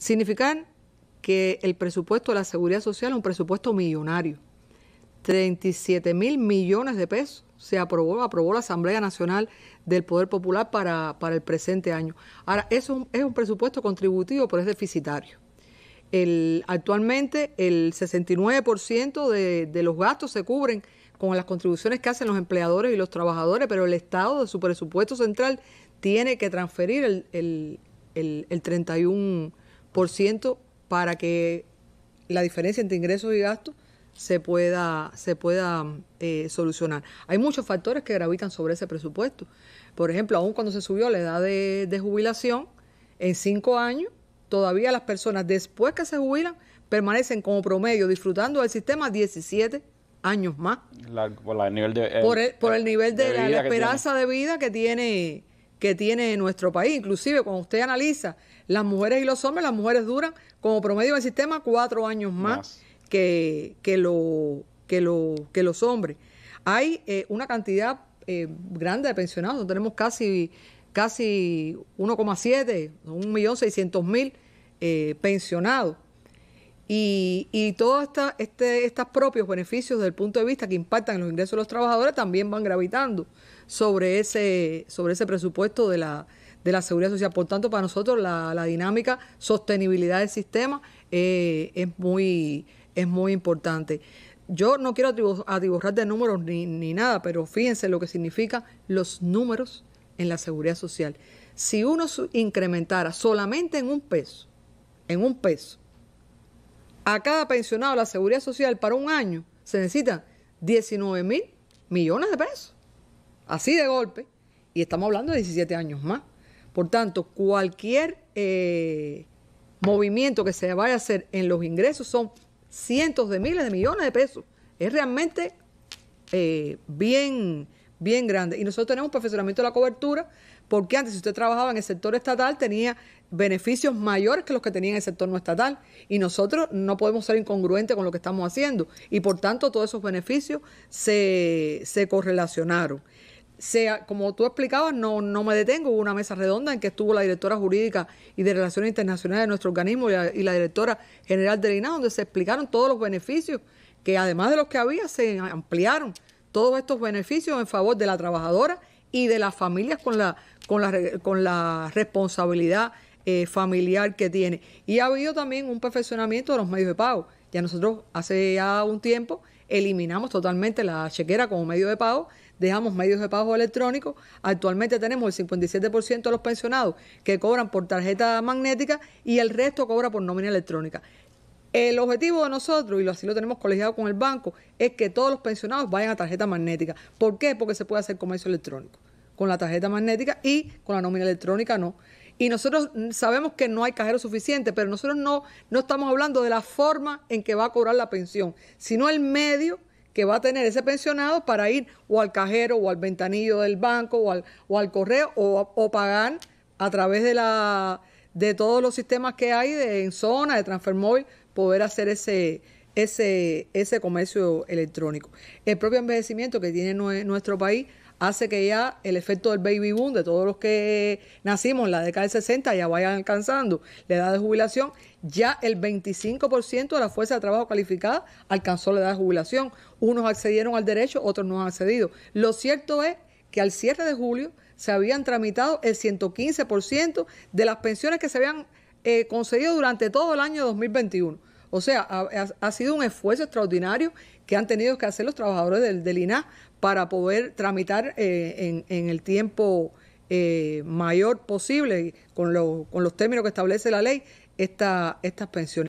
Significan que el presupuesto de la seguridad social es un presupuesto millonario. 37 mil millones de pesos se aprobó, aprobó la Asamblea Nacional del Poder Popular para, el presente año. Ahora, eso es un, presupuesto contributivo, pero es deficitario. El, actualmente el 69% de, de los gastos se cubren con las contribuciones que hacen los empleadores y los trabajadores, pero el Estado de su presupuesto central tiene que transferir el, el, el, el 31% por ciento para que la diferencia entre ingresos y gastos se pueda, se pueda eh, solucionar. Hay muchos factores que gravitan sobre ese presupuesto. Por ejemplo, aún cuando se subió la edad de, jubilación, en cinco años, todavía las personas después que se jubilan permanecen como promedio disfrutando del sistema 17 años más. Eh, por, el, eh, nivel de, la, esperanza de vida que tiene que tiene nuestro país. Inclusive cuando usted analiza las mujeres y los hombres, las mujeres duran como promedio del sistema cuatro años más, Que, lo, que, los hombres. Hay eh, una cantidad eh, grande de pensionados, tenemos casi, casi 1,7, 1.600.000 eh, pensionados. Y, todos este, estos propios beneficios desde el punto de vista que impactan en los ingresos de los trabajadores también van gravitando sobre ese, sobre ese presupuesto de la, seguridad social. Por tanto, para nosotros la, dinámica sostenibilidad del sistema eh, es, muy, es muy importante. Yo no quiero atiborrar de números ni, nada, pero fíjense lo que significan los números en la seguridad social. Si uno incrementara solamente en un peso, en un peso, a cada pensionado de la seguridad social para un año se necesitan 19 mil millones de pesos. Así de golpe. Y estamos hablando de 17 años más. Por tanto, cualquier eh, movimiento que se vaya a hacer en los ingresos son cientos de miles de millones de pesos. Es realmente eh, bien, bien grande. Y nosotros tenemos profesionamiento de la cobertura porque antes, si usted trabajaba en el sector estatal, tenía beneficios mayores que los que tenía en el sector no estatal. Y nosotros no podemos ser incongruentes con lo que estamos haciendo. Y por tanto, todos esos beneficios se, correlacionaron. Sea, como tú explicabas, no, me detengo, hubo una mesa redonda en que estuvo la directora jurídica y de Relaciones Internacionales de nuestro organismo y la, directora general del INA, donde se explicaron todos los beneficios que además de los que había, se ampliaron todos estos beneficios en favor de la trabajadora y de las familias con la, con la, con la responsabilidad eh, familiar que tiene. Y ha habido también un perfeccionamiento de los medios de pago. Ya nosotros hace ya un tiempo eliminamos totalmente la chequera como medio de pago, dejamos medios de pago electrónicos. Actualmente tenemos el 57% de los pensionados que cobran por tarjeta magnética y el resto cobra por nómina electrónica. El objetivo de nosotros, y así lo tenemos colegiado con el banco, es que todos los pensionados vayan a tarjeta magnética. ¿Por qué? Porque se puede hacer comercio electrónico con la tarjeta magnética y con la nómina electrónica no. Y nosotros sabemos que no hay cajero suficiente, pero nosotros no, no estamos hablando de la forma en que va a cobrar la pensión, sino el medio que va a tener ese pensionado para ir o al cajero o al ventanillo del banco o al, o al correo o, o pagar a través de la, de todos los sistemas que hay en zona, de transfer móvil, poder hacer ese, ese, ese comercio electrónico. El propio envejecimiento que tiene nuestro país hace que ya el efecto del baby boom de todos los que nacimos en la década del 60 ya vayan alcanzando la edad de jubilación, ya el 25% de la fuerza de trabajo calificada alcanzó la edad de jubilación. Unos accedieron al derecho, otros no han accedido. Lo cierto es que al cierre de julio se habían tramitado el 115% de las pensiones que se habían eh, concedido durante todo el año 2021. O sea, ha, sido un esfuerzo extraordinario que han tenido que hacer los trabajadores del, del para poder tramitar eh, en, el tiempo eh, mayor posible, con, con los términos que establece la ley, esta, estas pensiones.